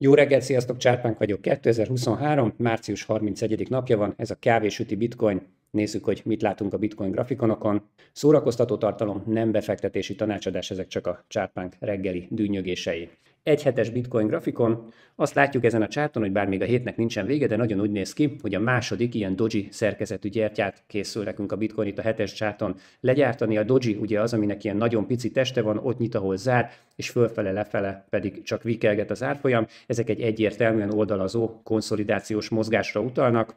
Jó reggelt, sziasztok, Csárpánk vagyok. 2023. március 31. napja van, ez a Kávésüti Bitcoin. Nézzük, hogy mit látunk a bitcoin grafikonokon. Szórakoztató tartalom, nem befektetési tanácsadás, ezek csak a csártpánk reggeli dűnyögései. Egy hetes bitcoin grafikon. Azt látjuk ezen a csárton, hogy bár még a hétnek nincsen vége, de nagyon úgy néz ki, hogy a második ilyen doji szerkezetű gyertyát készül nekünk a bitcoin itt a hetes csárton legyártani. A doji ugye az, aminek ilyen nagyon pici teste van, ott nyit, ahol zár, és fölfele lefele pedig csak vikelget az árfolyam. Ezek egy egyértelműen oldalazó konszolidációs mozgásra utalnak.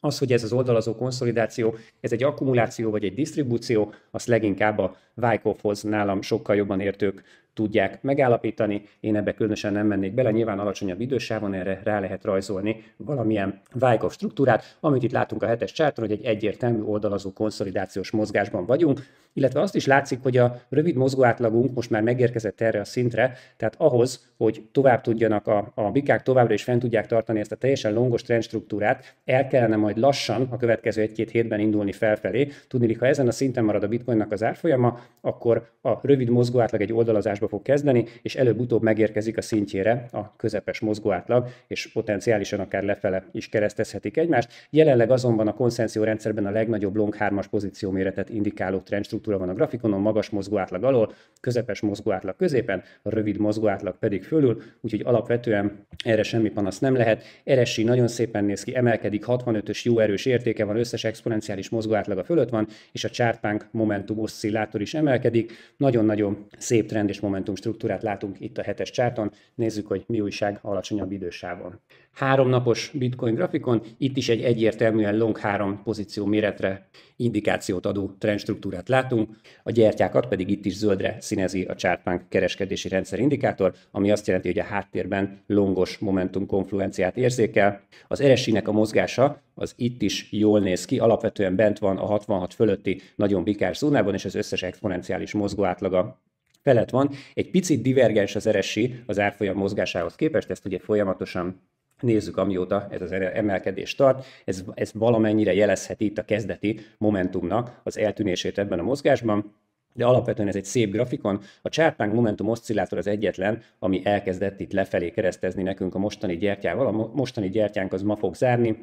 Az, hogy ez az oldalazó konszolidáció, ez egy akkumuláció vagy egy disztribúció, azt leginkább a Wyckoffhoz nálam sokkal jobban értők tudják megállapítani. Én ebbe különösen nem mennék bele, nyilván alacsonyabb idősávon erre rá lehet rajzolni valamilyen Wyckoff struktúrát, amit itt látunk a hetes csárton, hogy egy egyértelmű oldalazó konszolidációs mozgásban vagyunk, illetve azt is látszik, hogy a rövid mozgóátlagunk most már megérkezett erre a szintre, tehát ahhoz, hogy tovább tudjanak a, a bikák továbbra is fent tudják tartani ezt a teljesen longos trendstruktúrát, el kellene majd lassan a következő egy-két hétben indulni felfelé. Tudni, ha ezen a szinten marad a bitcoinnak az árfolyama, akkor a rövid mozgóátlag egy oldalazásba fog kezdeni, és előbb-utóbb megérkezik a szintjére a közepes mozgóátlag, és potenciálisan akár lefele is keresztezhetik egymást. Jelenleg azonban a konszenzió rendszerben a legnagyobb long 3-as méretet indikáló trendstruktúra van a grafikonon, magas mozgóátlag alól, közepes mozgóátlag középen, a rövid mozgóátlag pedig fölül, úgyhogy alapvetően erre semmi panasz nem lehet. Eresi nagyon szépen néz ki, emelkedik, 65-ös jó erős értéke van, összes exponenciális a fölött van, és a csártpánk momentum oszcillátor is emelkedik. Nagyon-nagyon szép trend és momentum momentum struktúrát látunk itt a hetes csárton. Nézzük, hogy mi újság alacsonyabb idősávon. Három napos bitcoin grafikon, itt is egy egyértelműen long három pozíció méretre indikációt adó trendstruktúrát látunk, a gyertyákat pedig itt is zöldre színezi a csártpánk kereskedési rendszer indikátor, ami azt jelenti, hogy a háttérben longos momentum konfluenciát érzékel. Az rsi a mozgása az itt is jól néz ki, alapvetően bent van a 66 fölötti nagyon bikás zónában, és az összes exponenciális mozgó átlaga felett van. Egy picit divergens az RSI az árfolyam mozgásához képest, ezt ugye folyamatosan nézzük, amióta ez az emelkedés tart, ez, ez valamennyire jelezheti itt a kezdeti momentumnak az eltűnését ebben a mozgásban, de alapvetően ez egy szép grafikon. A csárpánk momentum oszcillátor az egyetlen, ami elkezdett itt lefelé keresztezni nekünk a mostani gyertyával. A mostani gyertyánk az ma fog zárni,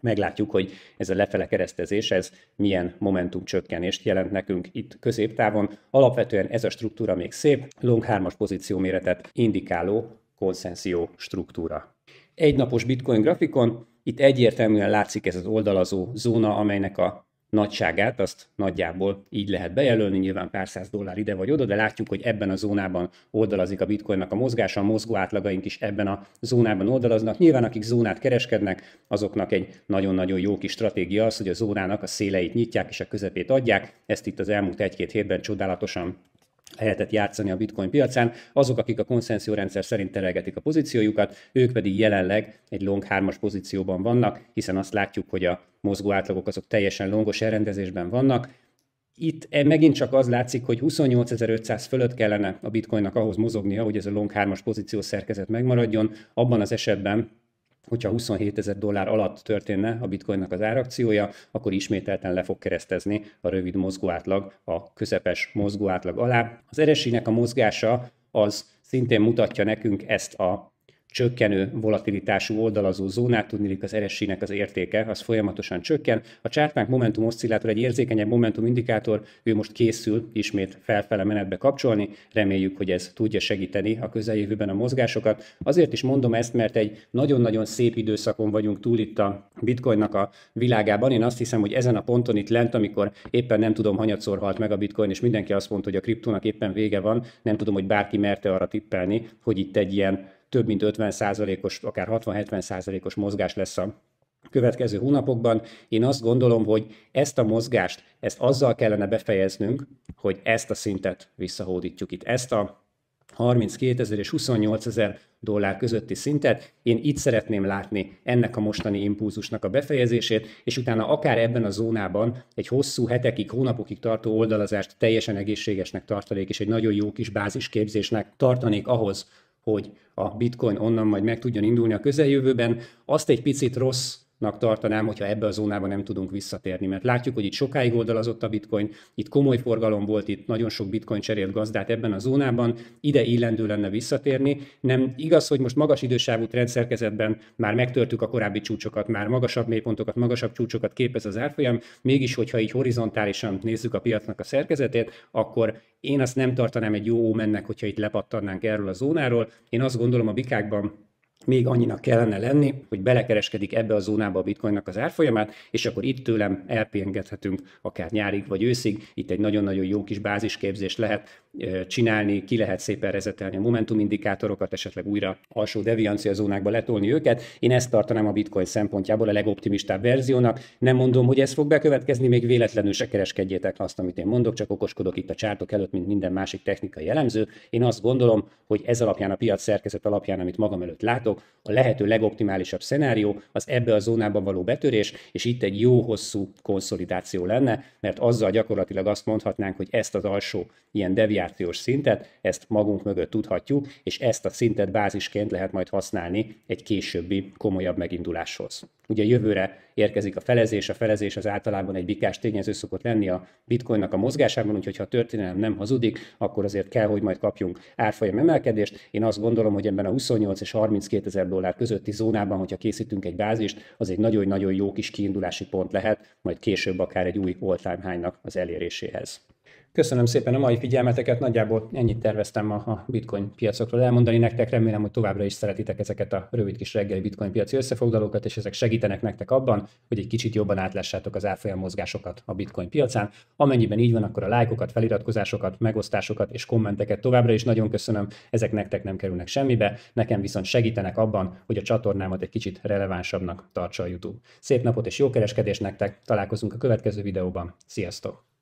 Meglátjuk, hogy ez a lefele keresztezés, ez milyen momentum csökkenést jelent nekünk itt középtávon. Alapvetően ez a struktúra még szép, long 3-as pozíció méretet indikáló konszenzió struktúra. Egynapos bitcoin grafikon, itt egyértelműen látszik ez az oldalazó zóna, amelynek a nagyságát, azt nagyjából így lehet bejelölni, nyilván pár száz dollár ide vagy oda, de látjuk, hogy ebben a zónában oldalazik a bitcoinnak a mozgása, a mozgó átlagaink is ebben a zónában oldalaznak. Nyilván akik zónát kereskednek, azoknak egy nagyon-nagyon jó kis stratégia az, hogy a zónának a széleit nyitják és a közepét adják. Ezt itt az elmúlt egy-két hétben csodálatosan lehetett játszani a bitcoin piacán. Azok, akik a konszenziórendszer szerint terelgetik a pozíciójukat, ők pedig jelenleg egy long 3 pozícióban vannak, hiszen azt látjuk, hogy a mozgó átlagok azok teljesen longos elrendezésben vannak. Itt eh, megint csak az látszik, hogy 28.500 fölött kellene a bitcoinnak ahhoz mozognia, hogy ez a long 3-as pozíciós szerkezet megmaradjon. Abban az esetben, hogyha 27.000 dollár alatt történne a bitcoinnak az árakciója, akkor ismételten le fog keresztezni a rövid átlag a közepes átlag alá. Az eresinek a mozgása az szintén mutatja nekünk ezt a csökkenő volatilitású oldalazó zónát, tudni, hogy az rsi az értéke, az folyamatosan csökken. A csártánk momentum oszcillátor egy érzékenyebb momentum indikátor, ő most készül ismét felfele menetbe kapcsolni, reméljük, hogy ez tudja segíteni a közeljövőben a mozgásokat. Azért is mondom ezt, mert egy nagyon-nagyon szép időszakon vagyunk túl itt a bitcoinnak a világában. Én azt hiszem, hogy ezen a ponton itt lent, amikor éppen nem tudom, hanyatszor halt meg a bitcoin, és mindenki azt mondta, hogy a kriptónak éppen vége van, nem tudom, hogy bárki merte arra tippelni, hogy itt egy ilyen több mint 50%-os, akár 60-70%-os mozgás lesz a következő hónapokban. Én azt gondolom, hogy ezt a mozgást, ezt azzal kellene befejeznünk, hogy ezt a szintet visszahódítjuk itt. Ezt a 32 ezer és 28 ezer dollár közötti szintet. Én itt szeretném látni ennek a mostani impulzusnak a befejezését, és utána akár ebben a zónában egy hosszú hetekig, hónapokig tartó oldalazást teljesen egészségesnek tartanék, és egy nagyon jó kis bázisképzésnek tartanék ahhoz, hogy a bitcoin onnan majd meg tudjon indulni a közeljövőben, azt egy picit rossz fontosnak tartanám, hogyha ebbe a zónába nem tudunk visszatérni, mert látjuk, hogy itt sokáig oldalazott a bitcoin, itt komoly forgalom volt, itt nagyon sok bitcoin cserélt gazdát ebben a zónában, ide illendő lenne visszatérni. Nem igaz, hogy most magas idősávú trendszerkezetben már megtörtük a korábbi csúcsokat, már magasabb mélypontokat, magasabb csúcsokat képez az árfolyam, mégis, hogyha így horizontálisan nézzük a piacnak a szerkezetét, akkor én azt nem tartanám egy jó mennek, hogyha itt lepattannánk erről a zónáról. Én azt gondolom a bikákban még annyinak kellene lenni, hogy belekereskedik ebbe a zónába a bitcoinnak az árfolyamát, és akkor itt tőlem elpéngethetünk akár nyárig vagy őszig. Itt egy nagyon-nagyon jó kis bázisképzést lehet csinálni, ki lehet szépen rezetelni a momentum indikátorokat, esetleg újra alsó deviancia zónákba letolni őket. Én ezt tartanám a bitcoin szempontjából a legoptimistább verziónak. Nem mondom, hogy ez fog bekövetkezni, még véletlenül se kereskedjétek azt, amit én mondok, csak okoskodok itt a csártok előtt, mint minden másik technikai elemző. Én azt gondolom, hogy ez alapján, a piac szerkezet alapján, amit magam előtt látok, a lehető legoptimálisabb szenárió az ebbe a zónában való betörés, és itt egy jó hosszú konszolidáció lenne, mert azzal gyakorlatilag azt mondhatnánk, hogy ezt az alsó ilyen deviációs szintet, ezt magunk mögött tudhatjuk, és ezt a szintet bázisként lehet majd használni egy későbbi komolyabb meginduláshoz. Ugye jövőre érkezik a felezés, a felezés az általában egy bikás tényező szokott lenni a bitcoinnak a mozgásában, úgyhogy ha a történelem nem hazudik, akkor azért kell, hogy majd kapjunk árfolyam emelkedést. Én azt gondolom, hogy ebben a 28 és 32 2000 dollár közötti zónában, hogyha készítünk egy bázist, az egy nagyon-nagyon jó kis kiindulási pont lehet, majd később akár egy új all-time high-nak az eléréséhez. Köszönöm szépen a mai figyelmeteket, nagyjából ennyit terveztem a bitcoin piacokról elmondani nektek, remélem, hogy továbbra is szeretitek ezeket a rövid kis reggeli bitcoin piaci összefoglalókat, és ezek segítenek nektek abban, hogy egy kicsit jobban átlássátok az árfolyam mozgásokat a bitcoin piacán. Amennyiben így van, akkor a lájkokat, feliratkozásokat, megosztásokat és kommenteket továbbra is nagyon köszönöm, ezek nektek nem kerülnek semmibe, nekem viszont segítenek abban, hogy a csatornámat egy kicsit relevánsabbnak tartsa a YouTube. Szép napot és jó kereskedés nektek, találkozunk a következő videóban, sziasztok!